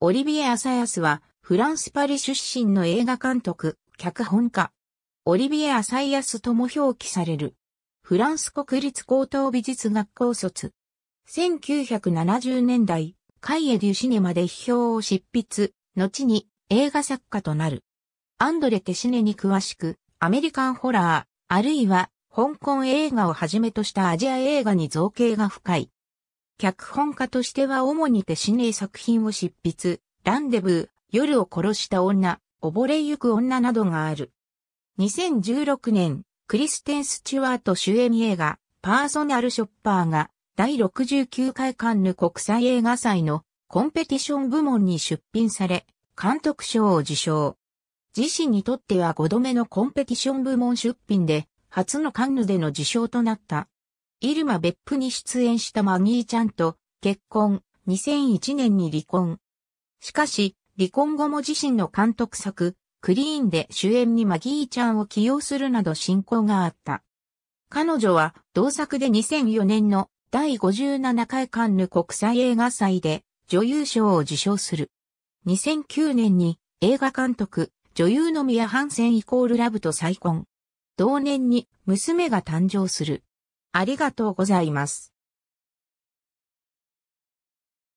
オリビエ・アサヤスは、フランス・パリ出身の映画監督、脚本家。オリビエ・アサイアスとも表記される。フランス国立高等美術学校卒。1970年代、カイエ・デュ・シネマで批評を執筆、後に映画作家となる。アンドレ・テシネに詳しく、アメリカンホラー、あるいは香港映画をはじめとしたアジア映画に造形が深い。脚本家としては主に手しね作品を執筆、ランデブー、夜を殺した女、溺れゆく女などがある。2016年、クリステン・スチュワート主演映画、パーソナルショッパーが、第69回カンヌ国際映画祭のコンペティション部門に出品され、監督賞を受賞。自身にとっては5度目のコンペティション部門出品で、初のカンヌでの受賞となった。イルマ別府に出演したマギーちゃんと結婚、2001年に離婚。しかし、離婚後も自身の監督作、クリーンで主演にマギーちゃんを起用するなど進行があった。彼女は同作で2004年の第57回カンヌ国際映画祭で女優賞を受賞する。2009年に映画監督、女優の宮ハンセンイコールラブと再婚。同年に娘が誕生する。ありがとうございます。